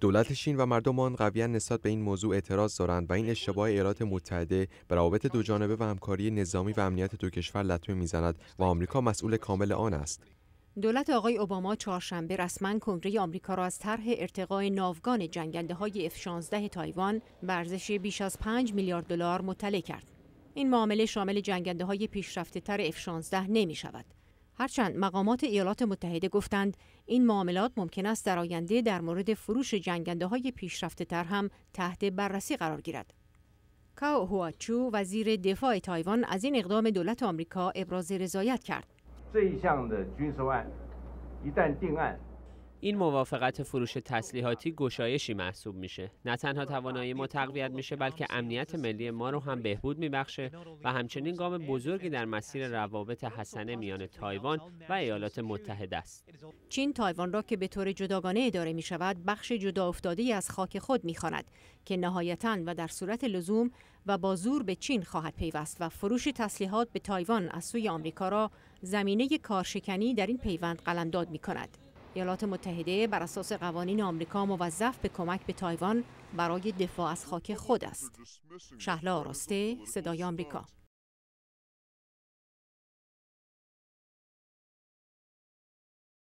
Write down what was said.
دولت شین و مردم آن قویا نسبت به این موضوع اعتراض دارند و این اشتباه ایالات متحده به روابط دوجانبه و همکاری نظامی و امنیت دو کشور لطمه میزند و آمریکا مسئول کامل آن است دولت آقای اوباما چهارشنبه رسما کنگره آمریکا را از طرح ارتقای ناوگان جنگنده های F-16 تایوان به ارزش بیش از 5 میلیارد دلار مطلع کرد. این معامله شامل جنگنده های پیشرفته تر F-16 نمی شود. هرچند مقامات ایالات متحده گفتند این معاملات ممکن است در آینده در مورد فروش جنگنده های پیشرفته تر هم تحت بررسی قرار گیرد. کاو هواچو وزیر دفاع تایوان از این اقدام دولت آمریکا ابراز رضایت کرد. این موافقت فروش تسلیحاتی گشایشی محسوب میشه نه تنها توانایی ما تقویت میشه بلکه امنیت ملی ما رو هم بهبود میبخشه و همچنین گام بزرگی در مسیر روابط حسنه میان تایوان و ایالات متحده است چین تایوان را که به طور جداگانه اداره می شود بخش جدا افتاده از خاک خود میخواند که نهایتا و در صورت لزوم و با زور به چین خواهد پیوست و فروش تسلیحات به تایوان از سوی آمریکا را زمینه کارشکنی در این پیوند قلمداد می ایالات متحده بر اساس قوانین آمریکا موظف به کمک به تایوان برای دفاع از خاک خود است. شهلا آراسته، صدای آمریکا.